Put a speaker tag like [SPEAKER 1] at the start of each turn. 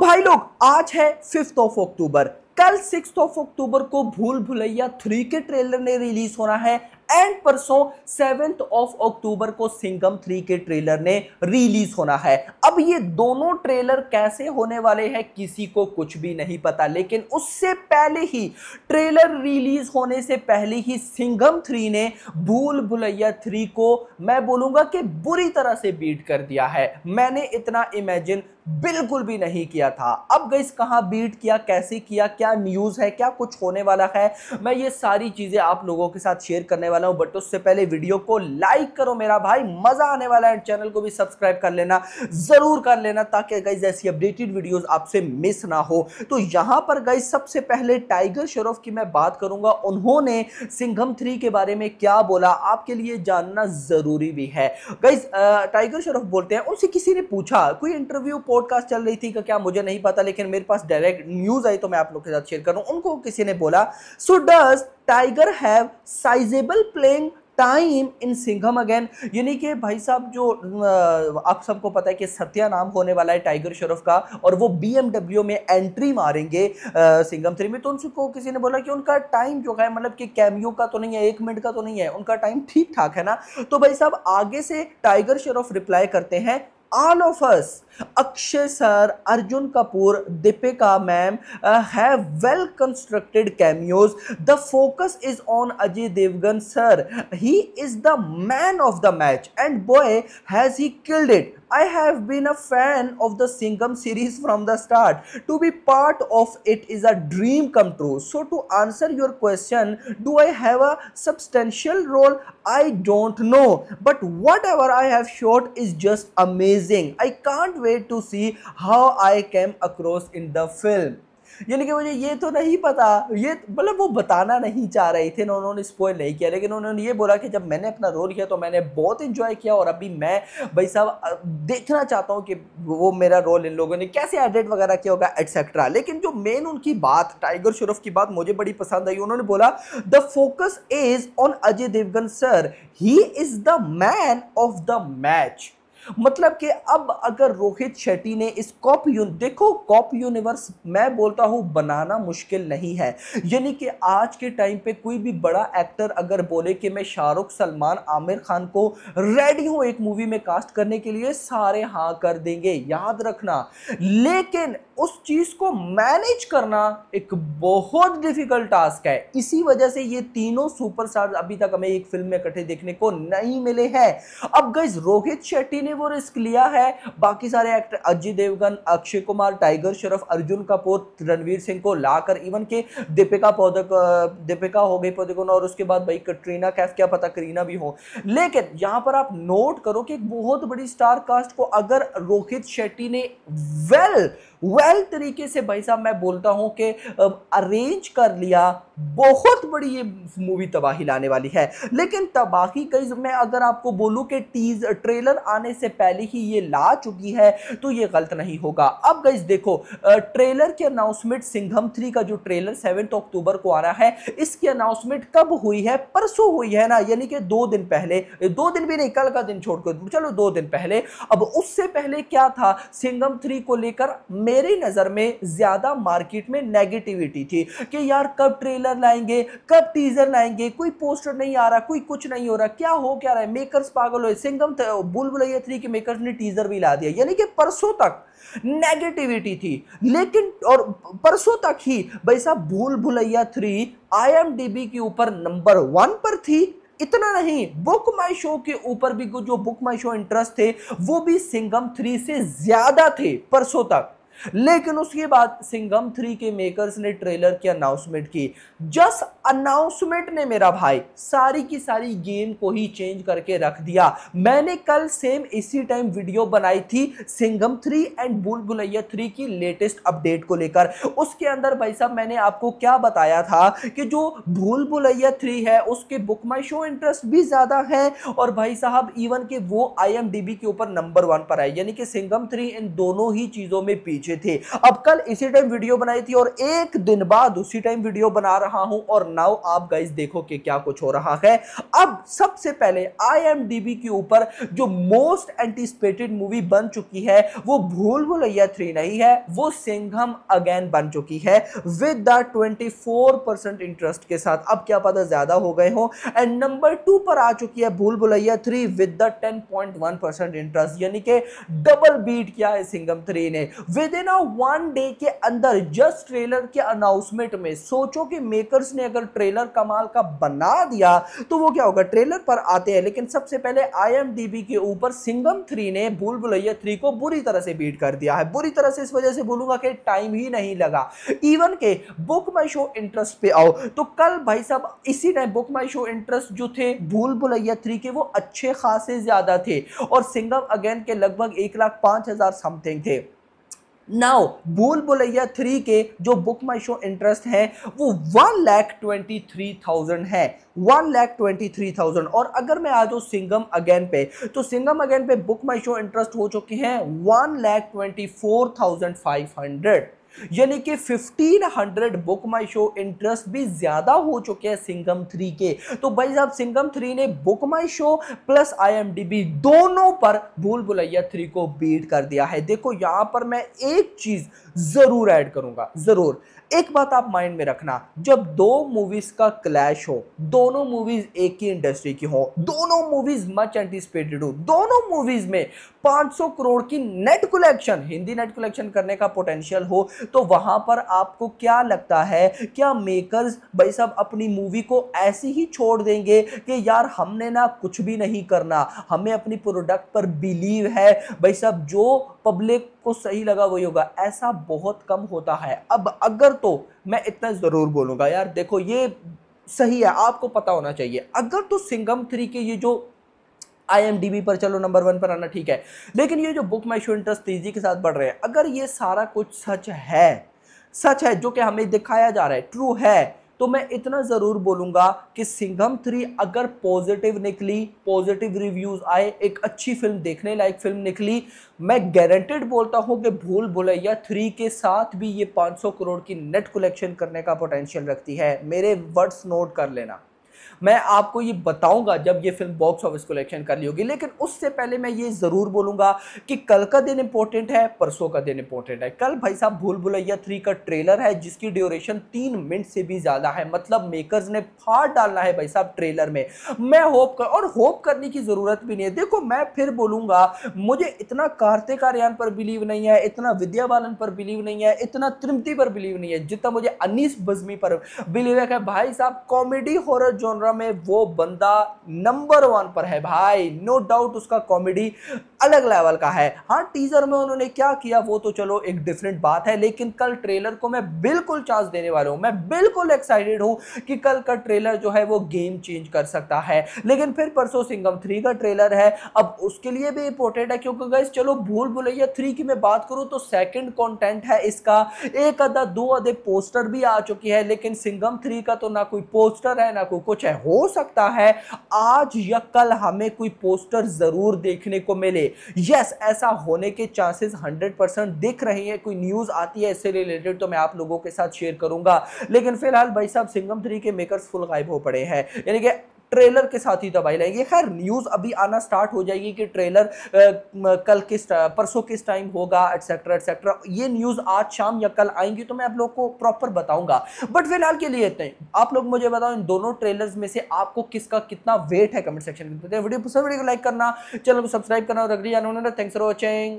[SPEAKER 1] भाई लोग आज है फिफ्थ ऑफ अक्टूबर कल सिक्स ऑफ अक्टूबर को भूल भुलैया थ्री के ट्रेलर ने रिलीज होना है एंड परसों सेवेंथ ऑफ अक्टूबर को सिंगम थ्री के ट्रेलर ने रिलीज होना है अब ये दोनों ट्रेलर कैसे होने वाले हैं किसी को कुछ भी नहीं पता लेकिन उससे पहले ही ट्रेलर रिलीज होने से पहले ही सिंगम थ्री ने भूल भुलैया थ्री को मैं बोलूंगा कि बुरी तरह से बीट कर दिया है मैंने इतना इमेजिन बिल्कुल भी नहीं किया था अब गई कहाँ बीट किया कैसे किया क्या न्यूज़ है क्या कुछ होने वाला है मैं ये सारी चीज़ें आप लोगों के साथ शेयर करने वाला हूँ बट उससे पहले वीडियो को लाइक करो मेरा भाई मज़ा आने वाला है चैनल को भी सब्सक्राइब कर लेना ज़रूर कर लेना ताकि गई ऐसी अपडेटेड वीडियोज़ आपसे मिस ना हो तो यहाँ पर गई सबसे पहले टाइगर शरोफ की मैं बात करूँगा उन्होंने सिंघम थ्री के बारे में क्या बोला आपके लिए जानना ज़रूरी भी है गई टाइगर शरोफ बोलते हैं उनसे किसी ने पूछा कोई इंटरव्यू पॉडकास्ट चल रही थी का क्या मुझे नहीं पता लेकिन मेरे पास डायरेक्ट न्यूज़ आई तो मैं आप लोग के साथ शेयर कर रहा हूँ उनको किसी ने बोला so does Tiger have sizeable playing time in Singham again यानी कि भाई साहब जो आप सबको पता है कि सत्या नाम होने वाला है टाइगर शरफ का और वो बीएमडब्ल्यू में एंट्री मारेंगे सिंघम थ्री में तो उनको किसी ने बोला कि उनका टाइम जो है मतलब कि कैमियो का तो नहीं है एक मिनट का तो नहीं है उनका टाइम ठीक ठाक है ना तो भाई साहब आगे से टाइगर शरफ रिप्लाई करते हैं all of us Akshay sir, Arjun Kapoor, Deepika ma'am uh, have well constructed cameos. The focus is on Ajay Devgan sir. He is the man of the match and boy has he killed it. I have been a fan of the Singham series from the start. To be part of it is a dream come true. So to answer your question, do I have a substantial role? I don't know. But whatever I have shot is just amazing amazing I can't wait to see how I came across in the film यानी कि मुझे ये तो नहीं पता ये मतलब वो बताना नहीं चाह रहे थे ना उन्होंने स्पॉइल नहीं किया लेकिन उन्होंने ये बोला कि जब मैंने अपना रोल किया तो मैंने बहुत इन्जॉय किया और अभी मैं भाई साहब देखना चाहता हूँ कि वो मेरा रोल इन लोगों ने कैसे एडिट वगैरह किया होगा एट्सेट्रा लेकिन जो मेन उनकी बात टाइगर श्रॉफ की बात मुझे बड़ी पसंद आई उन्होंने बोला the focus is on Ajay Devgn sir he is the man of the match मतलब कि अब अगर रोहित शेट्टी ने इस कॉप यून देखो कॉप यूनिवर्स मैं बोलता हूँ बनाना मुश्किल नहीं है यानी कि आज के टाइम पे कोई भी बड़ा एक्टर अगर बोले कि मैं शाहरुख सलमान आमिर खान को रेडी हूँ एक मूवी में कास्ट करने के लिए सारे हाँ कर देंगे याद रखना लेकिन उस चीज़ को मैनेज करना एक बहुत डिफ़िकल्ट टास्क है इसी वजह से ये तीनों सुपरस्टार अभी तक हमें एक फिल्म में इकट्ठे देखने को नहीं मिले हैं अब गई रोहित शेट्टी ने वो रिस्क लिया है बाकी सारे एक्टर अजय देवगन अक्षय कुमार टाइगर श्रॉफ अर्जुन कपूर रणवीर सिंह को लाकर इवन के दीपिका पौधक दीपिका हो गई पौधकोन और उसके बाद भाई कटरीना कैफ क्या पता करीना भी हो लेकिन यहाँ पर आप नोट करो कि एक बहुत बड़ी स्टार कास्ट को अगर रोहित शेट्टी ने वेल well, वेल तरीके से भाई साहब मैं बोलता हूँ कि अरेंज कर लिया बहुत बड़ी ये मूवी तबाही लाने वाली है लेकिन तबाही कई मैं अगर आपको बोलूँ कि टीज ट्रेलर आने से पहले ही ये ला चुकी है तो ये गलत नहीं होगा अब गई देखो ट्रेलर के अनाउंसमेंट सिंघम थ्री का जो ट्रेलर सेवन अक्टूबर को आ रहा है इसकी अनाउंसमेंट कब हुई है परसों हुई है ना यानी कि दो दिन पहले दो दिन भी नहीं कल का दिन छोड़कर चलो दो दिन पहले अब उससे पहले क्या था सिंघम थ्री को लेकर मे मेरी नज़र में ज़्यादा मार्केट में नेगेटिविटी थी कि यार कब ट्रेलर लाएंगे कब टीजर लाएंगे कोई पोस्टर नहीं आ रहा कोई कुछ नहीं हो रहा क्या हो क्या रहा है मेकर्स पागल हो सिंगम बुल बुलबुलैया थ्री के मेकर्स ने टीजर भी ला दिया यानी कि परसों तक नेगेटिविटी थी लेकिन और परसों तक ही भाई साहब भूल भुलैया थ्री आईएमडीबी के ऊपर नंबर वन पर थी इतना नहीं बुक माई शो के ऊपर भी जो बुक माई शो इंटरेस्ट थे वो भी सिंगम थ्री से ज्यादा थे परसों तक लेकिन उसके बाद सिंगम थ्री के मेकर्स ने ट्रेलर की अनाउंसमेंट की जस्ट अनाउंसमेंट ने मेरा भाई सारी की सारी गेम को ही चेंज करके रख दिया मैंने कल सेम इसी टाइम वीडियो बनाई थी Singham three and Bhool Bhulaiyaa three की लेटेस्ट अपडेट को लेकर उसके अंदर भाई साहब मैंने आपको क्या बताया था कि जो भूल भुलैया थ्री है उसके बुक माई शो इंटरेस्ट भी ज़्यादा है और भाई साहब इवन के वो आई के ऊपर नंबर वन पर है यानी कि सिंगम थ्री इन दोनों ही चीज़ों में पीछे पीछे थे अब कल इसी टाइम वीडियो बनाई थी और एक दिन बाद उसी टाइम वीडियो बना रहा हूं और नाउ आप गाइज देखो कि क्या कुछ हो रहा है अब सबसे पहले आई के ऊपर जो मोस्ट एंटिसिपेटेड मूवी बन चुकी है वो भूल भुलैया थ्री नहीं है वो सिंघम अगेन बन चुकी है with the twenty percent interest के साथ अब क्या पता ज्यादा हो गए हो एंड नंबर टू पर आ चुकी है Bhool Bhulaiyaa three with the ten point one percent interest यानी कि डबल बीट किया है सिंघम थ्री ने with then a one day के अंदर जस्ट ट्रेलर के अनाउंसमेंट में सोचो कि मेकर्स ने अगर ट्रेलर कमाल का बना दिया तो वो क्या होगा ट्रेलर पर आते हैं लेकिन सबसे पहले आईएमडीबी के ऊपर सिंगम थ्री ने भूल भुलैया थ्री को बुरी तरह से बीट कर दिया है बुरी तरह से इस वजह से बोलूंगा कि टाइम ही नहीं लगा इवन के बुक माई शो इंटरेस्ट पे आओ तो कल भाई साहब इसी ने बुक माई शो इंटरेस्ट जो थे भूल भुलैया थ्री के वो अच्छे खासे ज़्यादा थे और सिंगम अगेन के लगभग एक लाख पांच हज़ार समथिंग थे नाउ भूल भुलैया थ्री के जो बुक माई शो इंटरेस्ट है वो one lakh twenty three thousand है one lakh twenty three thousand और अगर मैं आ जाऊँ सिंगम अगेन पे तो सिंगम अगेन पे बुक माई शो इंटरेस्ट हो चुके हैं one lakh twenty four thousand five hundred यानी कि 1500 बुक माई शो इंटरेस्ट भी ज़्यादा हो चुके हैं सिंगम थ्री के तो भाई साहब सिंगम थ्री ने बुक माई शो प्लस आई दोनों पर भूल भुलैया थ्री को बीट कर दिया है देखो यहां पर मैं एक चीज़ ज़रूर ऐड करूंगा ज़रूर एक बात आप माइंड में रखना जब दो मूवीज़ का क्लैश हो दोनों मूवीज़ एक ही इंडस्ट्री की हो दोनों मूवीज़ मच एंटिसिपेटेड हो दोनों मूवीज़ में 500 करोड़ की net collection Hindi net collection करने का पोटेंशियल हो तो वहां पर आपको क्या लगता है क्या मेकर्स भाई साहब अपनी मूवी को ऐसी ही छोड़ देंगे कि यार हमने ना कुछ भी नहीं करना हमें अपनी प्रोडक्ट पर बिलीव है भाई साहब जो पब्लिक को सही लगा वही होगा ऐसा बहुत कम होता है अब अगर तो मैं इतना ज़रूर बोलूँगा यार देखो ये सही है आपको पता होना चाहिए अगर तो सिंगम थ्री के ये जो आई पर चलो नंबर वन पर आना ठीक है लेकिन ये जो बुक माई शो इंटरेस्ट तेज़ी के साथ बढ़ रहे हैं अगर ये सारा कुछ सच है सच है जो कि हमें दिखाया जा रहा है ट्रू है तो मैं इतना ज़रूर बोलूँगा कि सिंघम थ्री अगर पॉजिटिव निकली पॉजिटिव रिव्यूज़ आए एक अच्छी फिल्म देखने लायक फिल्म निकली मैं गारंटेड बोलता हूँ कि भूल भुलैया थ्री के साथ भी ये 500 करोड़ की नेट कलेक्शन करने का पोटेंशियल रखती है मेरे वर्ड्स नोट कर लेना मैं आपको ये बताऊंगा जब ये फिल्म बॉक्स ऑफिस कलेक्शन कर ली होगी लेकिन उससे पहले मैं ये ज़रूर बोलूंगा कि कल का दिन इंपॉर्टेंट है परसों का दिन इंपॉर्टेंट है कल भाई साहब भूल भुलैया थ्री का ट्रेलर है जिसकी ड्यूरेशन तीन मिनट से भी ज़्यादा है मतलब मेकर्स ने फाड़ डालना है भाई साहब ट्रेलर में मैं होप कर और होप करने की ज़रूरत भी नहीं है देखो मैं फिर बोलूंगा मुझे इतना कार्तिक आर्यन पर बिलीव नहीं है इतना विद्या बालन पर बिलीव नहीं है इतना त्रिमति पर बिलीव नहीं है जितना मुझे अनिस बजमी पर बिलीव है भाई साहब कॉमेडी हॉरर जोनरा में वो बंदा नंबर वन पर है भाई नो डाउट उसका कॉमेडी अलग लेवल का है हाँ टीज़र में उन्होंने क्या किया वो तो चलो एक डिफरेंट बात है लेकिन कल ट्रेलर को मैं बिल्कुल चांस देने वाला हूँ मैं बिल्कुल एक्साइटेड हूँ कि कल का ट्रेलर जो है वो गेम चेंज कर सकता है लेकिन फिर परसों सिंगम थ्री का ट्रेलर है अब उसके लिए भी इंपॉर्टेंट है क्योंकि गैस चलो भूल भुलैया थ्री की मैं बात करूँ तो सेकेंड कॉन्टेंट है इसका एक अदा दो आधे पोस्टर भी आ चुकी है लेकिन सिंगम थ्री का तो ना कोई पोस्टर है ना कोई कुछ है हो सकता है आज या कल हमें कोई पोस्टर ज़रूर देखने को मिले यस ऐसा होने के चांसेस हंड्रेड परसेंट दिख रही हैं कोई न्यूज़ आती है इससे रिलेटेड तो मैं आप लोगों के साथ शेयर करूंगा लेकिन फिलहाल भाई साहब सिंगम थ्री के मेकर्स फुल गायब हो पड़े हैं यानी कि ट्रेलर के साथ ही दबाई लाएंगे खैर न्यूज़ अभी आना स्टार्ट हो जाएगी कि ट्रेलर कल किस परसों किस टाइम होगा एटसेट्रा एटसेट्रा ये न्यूज़ आज शाम या कल आएंगी तो मैं आप लोग को प्रॉपर बताऊंगा बट फिलहाल के लिए इतने आप लोग मुझे बताओ इन दोनों ट्रेलर्स में से आपको किसका कितना वेट है कमेंट सेक्शन में वीडियो पसंद वीडियो को लाइक करना चैनल को सब्सक्राइब करना और अगली जाना थैंक्स फॉर वॉचिंग